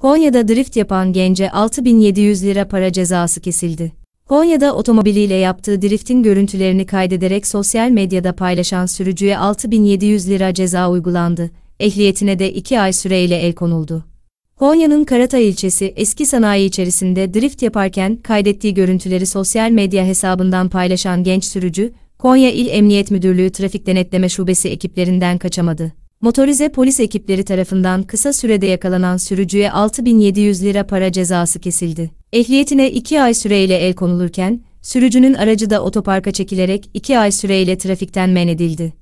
Konya'da drift yapan gence 6700 lira para cezası kesildi. Konya'da otomobiliyle yaptığı driftin görüntülerini kaydederek sosyal medyada paylaşan sürücüye 6700 lira ceza uygulandı. Ehliyetine de 2 ay süreyle el konuldu. Konya'nın Karata ilçesi eski sanayi içerisinde drift yaparken kaydettiği görüntüleri sosyal medya hesabından paylaşan genç sürücü, Konya İl Emniyet Müdürlüğü Trafik Denetleme Şubesi ekiplerinden kaçamadı. Motorize polis ekipleri tarafından kısa sürede yakalanan sürücüye 6700 lira para cezası kesildi. Ehliyetine 2 ay süreyle el konulurken, sürücünün aracı da otoparka çekilerek 2 ay süreyle trafikten men edildi.